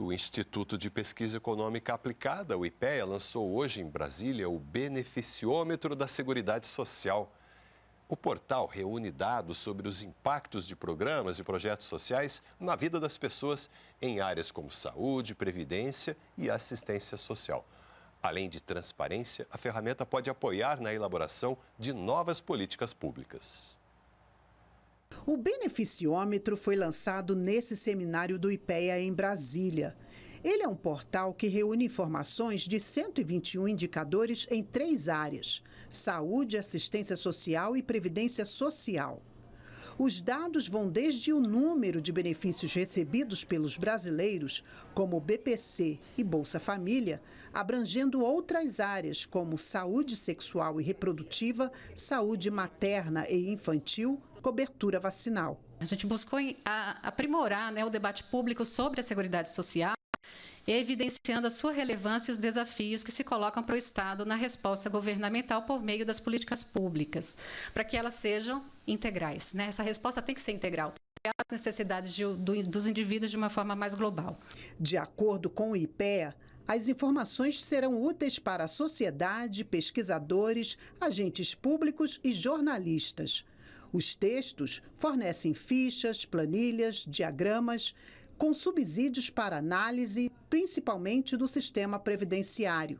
O Instituto de Pesquisa Econômica Aplicada, o IPEA, lançou hoje em Brasília o Beneficiômetro da Seguridade Social. O portal reúne dados sobre os impactos de programas e projetos sociais na vida das pessoas em áreas como saúde, previdência e assistência social. Além de transparência, a ferramenta pode apoiar na elaboração de novas políticas públicas. O beneficiômetro foi lançado nesse seminário do IPEA em Brasília. Ele é um portal que reúne informações de 121 indicadores em três áreas: saúde, assistência social e previdência social. Os dados vão desde o número de benefícios recebidos pelos brasileiros, como BPC e Bolsa Família, abrangendo outras áreas como saúde sexual e reprodutiva, saúde materna e infantil, cobertura vacinal. A gente buscou aprimorar né, o debate público sobre a Seguridade Social evidenciando a sua relevância e os desafios que se colocam para o Estado na resposta governamental por meio das políticas públicas, para que elas sejam integrais. Né? Essa resposta tem que ser integral as necessidades de, do, dos indivíduos de uma forma mais global. De acordo com o IPEA, as informações serão úteis para a sociedade, pesquisadores, agentes públicos e jornalistas. Os textos fornecem fichas, planilhas, diagramas, com subsídios para análise, principalmente do sistema previdenciário.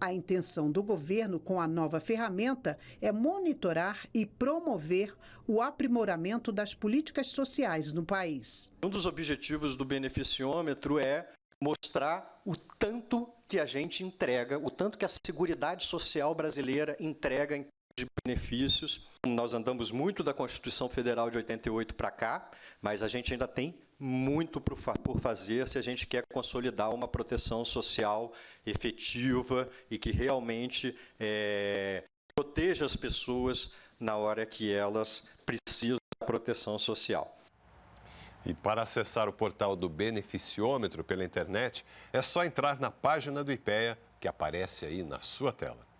A intenção do governo com a nova ferramenta é monitorar e promover o aprimoramento das políticas sociais no país. Um dos objetivos do beneficiômetro é mostrar o tanto que a gente entrega, o tanto que a Seguridade Social brasileira entrega em de benefícios. Nós andamos muito da Constituição Federal de 88 para cá, mas a gente ainda tem muito por fazer se a gente quer consolidar uma proteção social efetiva e que realmente é, proteja as pessoas na hora que elas precisam da proteção social. E para acessar o portal do Beneficiômetro pela internet, é só entrar na página do IPEA que aparece aí na sua tela.